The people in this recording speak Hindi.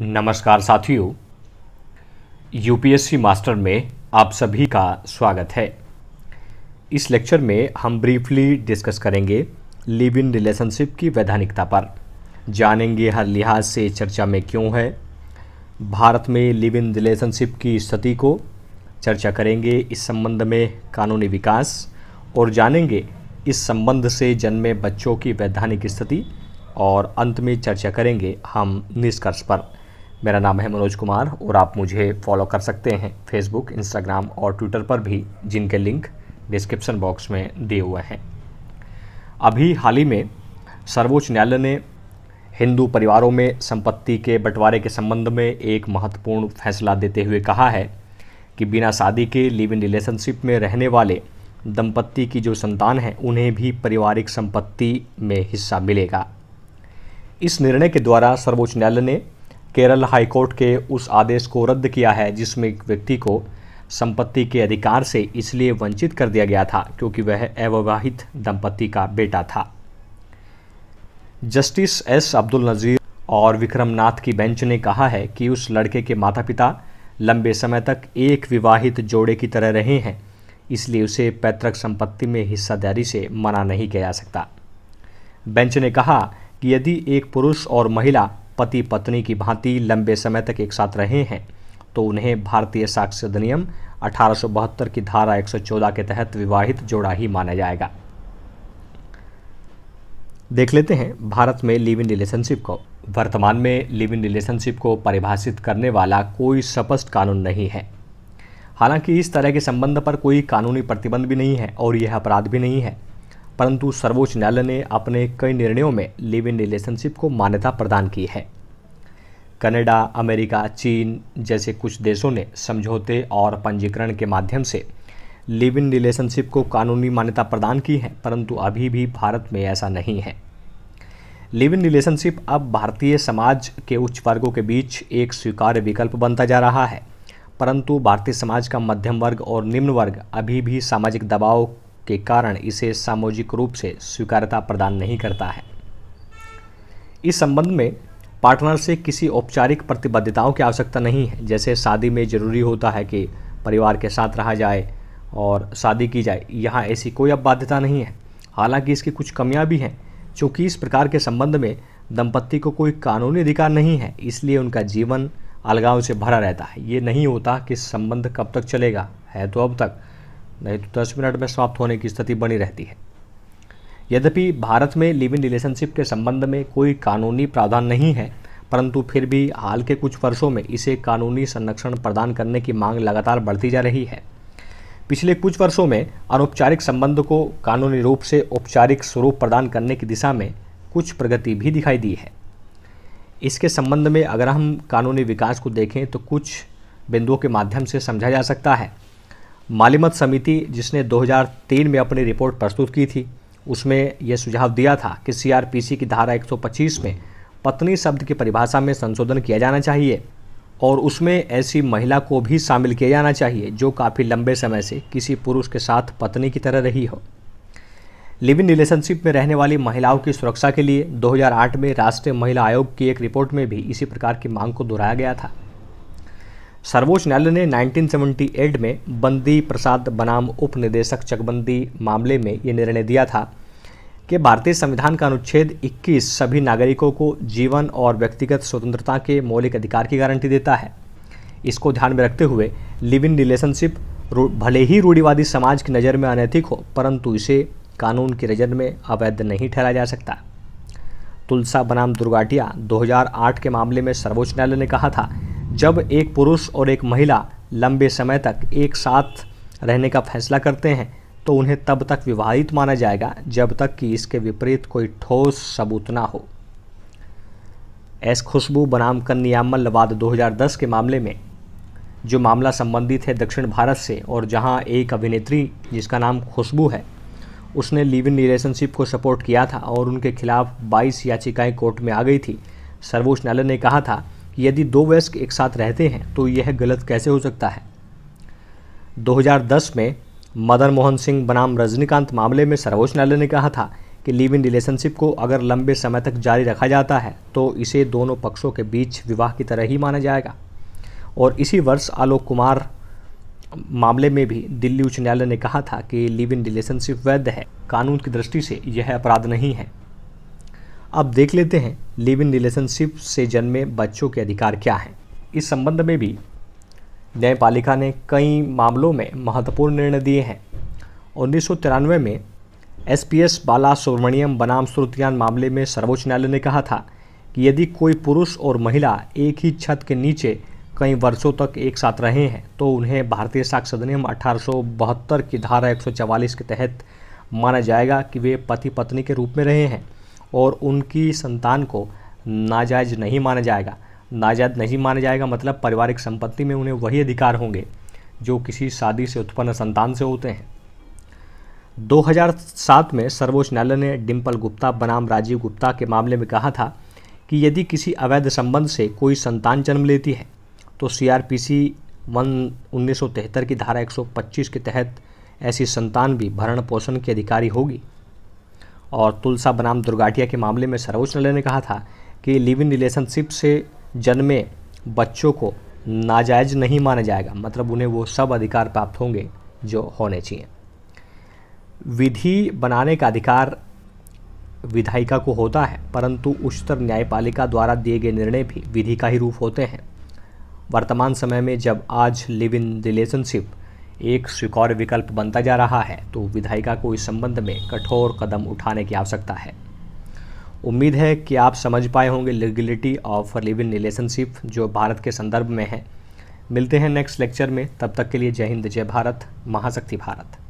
नमस्कार साथियों यूपीएससी मास्टर में आप सभी का स्वागत है इस लेक्चर में हम ब्रीफली डिस्कस करेंगे लिव इन रिलेशनशिप की वैधानिकता पर जानेंगे हर लिहाज से चर्चा में क्यों है भारत में लिव इन रिलेशनशिप की स्थिति को चर्चा करेंगे इस संबंध में कानूनी विकास और जानेंगे इस संबंध से जन्मे बच्चों की वैधानिक स्थिति और अंत में चर्चा करेंगे हम निष्कर्ष पर मेरा नाम है मनोज कुमार और आप मुझे फॉलो कर सकते हैं फेसबुक इंस्टाग्राम और ट्विटर पर भी जिनके लिंक डिस्क्रिप्शन बॉक्स में दिए हुए हैं अभी हाल ही में सर्वोच्च न्यायालय ने हिंदू परिवारों में संपत्ति के बंटवारे के संबंध में एक महत्वपूर्ण फैसला देते हुए कहा है कि बिना शादी के लिव इन रिलेशनशिप में रहने वाले दंपत्ति की जो संतान है उन्हें भी पारिवारिक संपत्ति में हिस्सा मिलेगा इस निर्णय के द्वारा सर्वोच्च न्यायालय ने केरल हाईकोर्ट के उस आदेश को रद्द किया है जिसमें एक व्यक्ति को संपत्ति के अधिकार से इसलिए वंचित कर दिया गया था क्योंकि वह अविवाहित दंपत्ति का बेटा था जस्टिस एस अब्दुल नज़ीर और विक्रमनाथ की बेंच ने कहा है कि उस लड़के के माता पिता लंबे समय तक एक विवाहित जोड़े की तरह रहे हैं इसलिए उसे पैतृक संपत्ति में हिस्सादारी से मना नहीं किया जा सकता बेंच ने कहा कि यदि एक पुरुष और महिला पति पत्नी की भांति लंबे समय तक एक साथ रहे हैं तो उन्हें भारतीय साक्ष्य अधिनियम अठारह की धारा 114 के तहत विवाहित जोड़ा ही माना जाएगा देख लेते हैं भारत में लिव इन रिलेशनशिप को वर्तमान में लिव इन रिलेशनशिप को परिभाषित करने वाला कोई स्पष्ट कानून नहीं है हालांकि इस तरह के संबंध पर कोई कानूनी प्रतिबंध भी नहीं है और यह अपराध भी नहीं है परंतु सर्वोच्च न्यायालय ने अपने कई निर्णयों में लिव इन रिलेशनशिप को मान्यता प्रदान की है कनाडा अमेरिका चीन जैसे कुछ देशों ने समझौते और पंजीकरण के माध्यम से लिव इन रिलेशनशिप को कानूनी मान्यता प्रदान की है परंतु अभी भी भारत में ऐसा नहीं है लिव इन रिलेशनशिप अब भारतीय समाज के उच्च वर्गों के बीच एक स्वीकार्य विकल्प बनता जा रहा है परंतु भारतीय समाज का मध्यम वर्ग और निम्न वर्ग अभी भी सामाजिक दबाव के कारण इसे सामाजिक रूप से स्वीकारता प्रदान नहीं करता है इस संबंध में पार्टनर से किसी औपचारिक प्रतिबद्धताओं की आवश्यकता नहीं है जैसे शादी में जरूरी होता है कि परिवार के साथ रहा जाए और शादी की जाए यहाँ ऐसी कोई अब बाध्यता नहीं है हालांकि इसकी कुछ कमियाँ भी हैं चूँकि इस प्रकार के संबंध में दंपत्ति को कोई कानूनी अधिकार नहीं है इसलिए उनका जीवन अलगाव से भरा रहता है ये नहीं होता कि संबंध कब तक चलेगा है तो अब तक नहीं तो दस मिनट में समाप्त होने की स्थिति बनी रहती है यद्यपि भारत में लिव इन रिलेशनशिप के संबंध में कोई कानूनी प्रावधान नहीं है परंतु फिर भी हाल के कुछ वर्षों में इसे कानूनी संरक्षण प्रदान करने की मांग लगातार बढ़ती जा रही है पिछले कुछ वर्षों में अनौपचारिक संबंध को कानूनी रूप से औपचारिक स्वरूप प्रदान करने की दिशा में कुछ प्रगति भी दिखाई दी है इसके संबंध में अगर हम कानूनी विकास को देखें तो कुछ बिंदुओं के माध्यम से समझा जा सकता है मालिमत समिति जिसने 2003 में अपनी रिपोर्ट प्रस्तुत की थी उसमें यह सुझाव दिया था कि सीआरपीसी की धारा 125 में पत्नी शब्द की परिभाषा में संशोधन किया जाना चाहिए और उसमें ऐसी महिला को भी शामिल किया जाना चाहिए जो काफ़ी लंबे समय से किसी पुरुष के साथ पत्नी की तरह रही हो लिव इन रिलेशनशिप में रहने वाली महिलाओं की सुरक्षा के लिए 2008 में राष्ट्रीय महिला आयोग की एक रिपोर्ट में भी इसी प्रकार की मांग को दोहराया गया था सर्वोच्च न्यायालय ने 1978 में बंदी प्रसाद बनाम उप निदेशक चकबंदी मामले में ये निर्णय दिया था कि भारतीय संविधान का अनुच्छेद 21 सभी नागरिकों को जीवन और व्यक्तिगत स्वतंत्रता के मौलिक अधिकार की गारंटी देता है इसको ध्यान में रखते हुए लिव इन रिलेशनशिप भले ही रूढ़िवादी समाज की नज़र में अनैतिक हो परंतु इसे कानून की नज़र में अवैध नहीं ठहराया जा सकता तुलसा बनाम दुर्गाटिया 2008 के मामले में सर्वोच्च न्यायालय ने कहा था जब एक पुरुष और एक महिला लंबे समय तक एक साथ रहने का फैसला करते हैं तो उन्हें तब तक विवाहित माना जाएगा जब तक कि इसके विपरीत कोई ठोस सबूत ना हो एस खुशबू बनाम कन्यामल वाद 2010 के मामले में जो मामला संबंधित है दक्षिण भारत से और जहां एक अभिनेत्री जिसका नाम खुशबू है उसने लिव इन रिलेशनशिप को सपोर्ट किया था और उनके खिलाफ 22 याचिकाएं कोर्ट में आ गई थी सर्वोच्च न्यायालय ने कहा था यदि दो वयस्क एक साथ रहते हैं तो यह गलत कैसे हो सकता है 2010 में मदन मोहन सिंह बनाम रजनीकांत मामले में सर्वोच्च न्यायालय ने कहा था कि लिव इन रिलेशनशिप को अगर लंबे समय तक जारी रखा जाता है तो इसे दोनों पक्षों के बीच विवाह की तरह ही माना जाएगा और इसी वर्ष आलोक कुमार मामले में भी दिल्ली उच्च न्यायालय ने कहा था कि लिव इन रिलेशनशिप वैध है कानून की दृष्टि से यह अपराध नहीं है अब देख लेते हैं लिव इन रिलेशनशिप से जन्मे बच्चों के अधिकार क्या हैं इस संबंध में भी न्यायपालिका ने कई मामलों में महत्वपूर्ण निर्णय दिए हैं उन्नीस में S P S Bala Subramaniam बनाम श्रुतियान मामले में सर्वोच्च न्यायालय ने कहा था कि यदि कोई पुरुष और महिला एक ही छत के नीचे कई वर्षों तक एक साथ रहे हैं तो उन्हें भारतीय साक्ष्य अधिनियम अठारह की धारा 144 के तहत माना जाएगा कि वे पति पत्नी के रूप में रहे हैं और उनकी संतान को नाजायज नहीं माना जाएगा नाजायज नहीं माना जाएगा मतलब पारिवारिक संपत्ति में उन्हें वही अधिकार होंगे जो किसी शादी से उत्पन्न संतान से होते हैं 2007 में सर्वोच्च न्यायालय ने डिम्पल गुप्ता बनाम राजीव गुप्ता के मामले में कहा था कि यदि किसी अवैध संबंध से कोई संतान जन्म लेती है तो सीआरपीसी वन 1973 की धारा 125 के तहत ऐसी संतान भी भरण पोषण की अधिकारी होगी और तुलसा बनाम दुर्गाटिया के मामले में सर्वोच्च न्यायालय ने कहा था कि लिव इन रिलेशनशिप से जन्मे बच्चों को नाजायज नहीं माना जाएगा मतलब उन्हें वो सब अधिकार प्राप्त होंगे जो होने चाहिए विधि बनाने का अधिकार विधायिका को होता है परंतु उच्चतर न्यायपालिका द्वारा दिए गए निर्णय भी विधि का ही रूप होते हैं वर्तमान समय में जब आज लिव इन रिलेशनशिप एक स्वीकार विकल्प बनता जा रहा है तो विधायिका को इस संबंध में कठोर कदम उठाने की आवश्यकता है उम्मीद है कि आप समझ पाए होंगे legality of live in relationship जो भारत के संदर्भ में है मिलते हैं नेक्स्ट लेक्चर में तब तक के लिए जय हिंद जय भारत महाशक्ति भारत